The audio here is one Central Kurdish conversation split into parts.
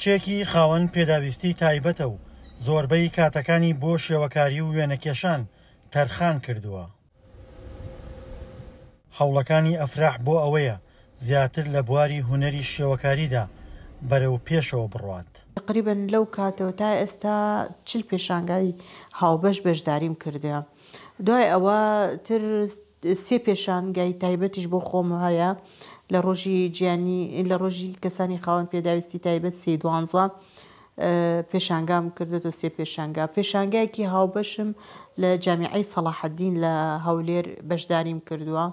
کچێکی خاوەن پێداویستی تایبەتە و زۆربەی کاتەکانی بۆ شێوەکاری و وێنەکێشان تەرخان کردووە. هەوڵەکانی ئەفراح بۆ ئەوەیە زیاتر لە بواری هوەری شێوەکاریدا بەرەو پێشەوە بڕات. تقریبن لەو کاتەوە تا ئێستا چل پێشانگای هاوبەش بەشداریم کردە. دوای ئەوە تر سێ پێشانگای تایبەتیش بۆ خۆم هەیە لە ڕۆژی گیانی لە ڕۆژی کەسانی خاوەن پێداویستی تایبەت سێ دوانزە پێشانگام کردێتەوە سێ پێشانگا پێشانگایەکی هاوبەشم لە جامیعی سەلاحەدین لە هەولێر بەشداریم کردووە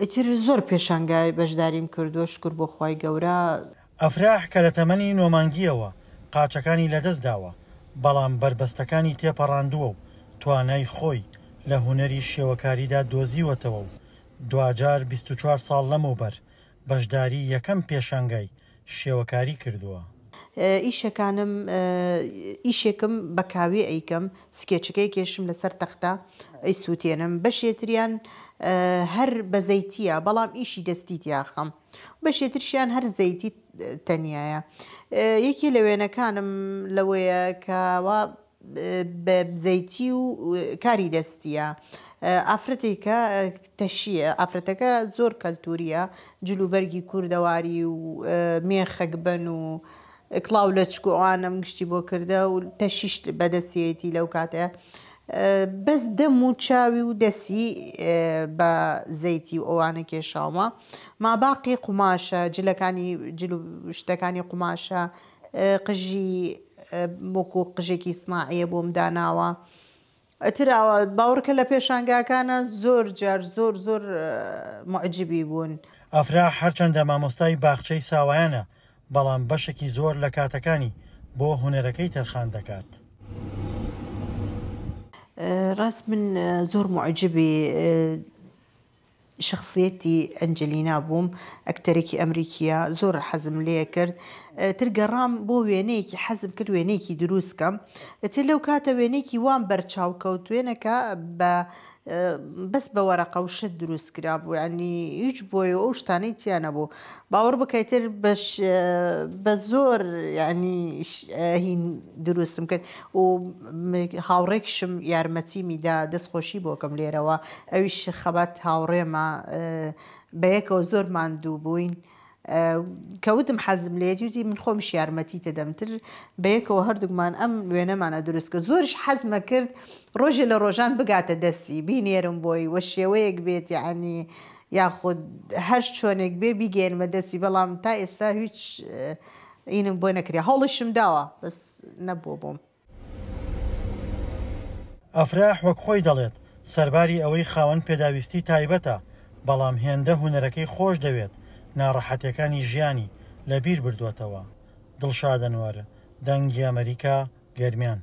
ئەتر زۆر پێشانگای بەشداریم کردووە شکر بۆ خی گەورە ئەفراح کە لە تەمەنی نۆمانگیەوە قاچەکانی لەدەستداوە بەڵام بربەستەکانی تێپەڕاندووە و توانای خۆی لە هوەری شێوەکاریدا دۆزیوەتەوە و دوجار 24 ساڵ لەمەوبەر بەشداری یەکەم پێشانگای شێوەکاری کردووە. ئیشەکانم ئیشێکم بەکاوی ئەیکەم سکێچەکەی کێشم لەسەر تەختا ئەی سووتێنم بەشێتریان هەر بە زەیتیە بەڵام ئیشی دەستی تیاخەم بەشێترشیان هەر زەیتی تەنایە یەکی لە وێنەکانم لەوەیە کەوا بە زەیتی و کاری دەستیە ئافرەتێکە تەشیە ئافرەتەکە زۆر کەلتوریە جلوبەرگی کووردەواری و مێخەک بن و کلااو لە چکوانم گشتی بۆ کردە و تەشیش بەدەسیەتی لەو کاتەیە. بەس دەم و چاوی و دەسی بە زەیتی و ئەوانە کێشاومە ما باقی قوماشە جلەکانی شتەکانی قوماشە قژی بۆکو قژێکی سناعە بۆم داناوە. تراوە باورکە لە پێشانگاکانە زۆر جار زۆر زۆر معجبی بوون. ئەفرا هەرچەندە مامۆستای باخچەی ساوایانە بەڵام بەشێکی زۆر لە کاتەکانی بۆ هوەرەکەی تەرخان دەکات. ڕاست من زۆر معجبی شخصیەتی ئەنجلینا بووم ئەکتەرێکی ئەمریکیا زۆر حەزم لێ کرد ترگەڕام بۆ وێنەیەکی حەزم کرد وێنەیەکی دروستکەم تێ لەو کاتە وێنێکی وان بەرچاوکەوت وێنەکە بە بەس بە وەرەقە و شت دروست کرا بوو ینی هیچ بۆیە ئەو شتانەی تیانە بوو باوەڕ بکەیتر بە زۆر ینی هین دروستم کرد و هاوڕێکشم یارمەتی میدا دەستخۆشی بۆکەم لێرەوە ئەویش خەبات هاوڕێمە بەیەکەوە زۆر ماندوو بووین. کەوتم حەزم لێتیوتی من خۆمش یارمەتی تێدەمتر بەیەکەوە هەردووکمان ئەم وێنەمانە دروستکە زۆرش حەزمە کرد ڕۆژێ لە ڕۆژان بگاتە دەستی بینێرم بۆی وە شێوەیەک بێت یعنی یاخود هەر چۆنێک بێ بیگەێنمە دەستی بەڵام تا ئێستا هیچ اینم بۆ نەکری هەڵشم داوە بەس نەبوو بووم. ئەفراح وەک خۆی دەڵێت سەرباری ئەوەی خاوەن پێداویستی تایبەتە بەڵام هێندە هوەرەکەی خۆش دەوێت ناڕەحەتەکانی ژیانی لەبیر بردوێتەوە دڵشادەنوەرە دەنگی ئەمریکا گەرمیان